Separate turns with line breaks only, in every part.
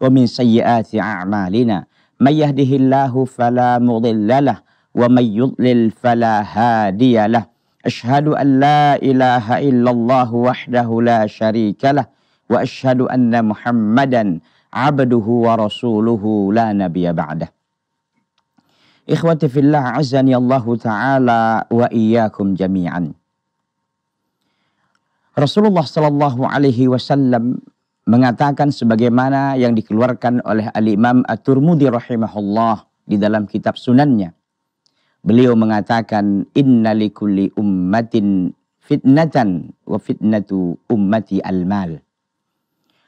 ومن سيئات أعمالنا من يهده الله فلا مضل له ومن يضلل فلا هادي له أشهد أن لا إله إلا الله وحده لا شريك له وأشهد أن محمدا عبده ورسوله لا نبي بعده إخوتي في الله عزني الله تعالى وإياكم جميعا رسول الله صلى الله عليه وسلم mengatakan sebagaimana yang dikeluarkan oleh Al-Imam At-Turmudi rahimahullah di dalam kitab sunannya. Beliau mengatakan inna likulli ummatin fitnatan wa fitnatu ummati al-mal.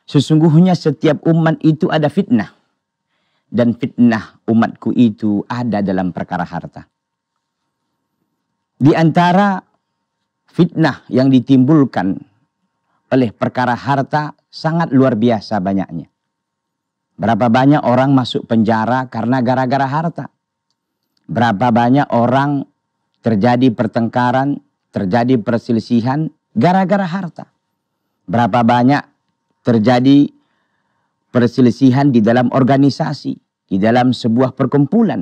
Sesungguhnya setiap umat itu ada fitnah. Dan fitnah umatku itu ada dalam perkara harta. Di antara fitnah yang ditimbulkan oleh perkara harta sangat luar biasa banyaknya. Berapa banyak orang masuk penjara karena gara-gara harta. Berapa banyak orang terjadi pertengkaran, terjadi perselisihan gara-gara harta. Berapa banyak terjadi perselisihan di dalam organisasi, di dalam sebuah perkumpulan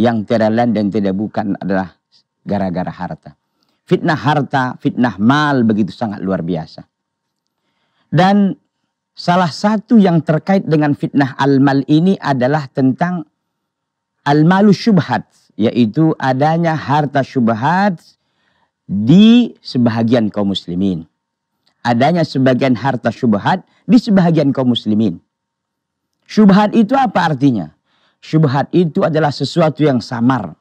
yang tidak lain dan tidak bukan adalah gara-gara harta. Fitnah harta, fitnah mal begitu sangat luar biasa. Dan salah satu yang terkait dengan fitnah al-mal ini adalah tentang al-malu syubhat. Yaitu adanya harta syubhat di sebahagian kaum muslimin. Adanya sebagian harta syubhat di sebahagian kaum muslimin. Syubhat itu apa artinya? Syubhat itu adalah sesuatu yang samar.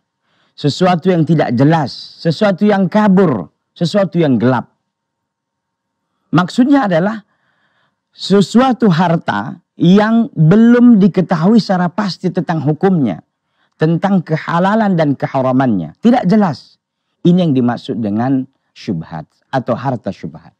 Sesuatu yang tidak jelas. Sesuatu yang kabur. Sesuatu yang gelap. Maksudnya adalah sesuatu harta yang belum diketahui secara pasti tentang hukumnya, tentang kehalalan dan keharamannya. Tidak jelas. Ini yang dimaksud dengan syubhat atau harta syubhat.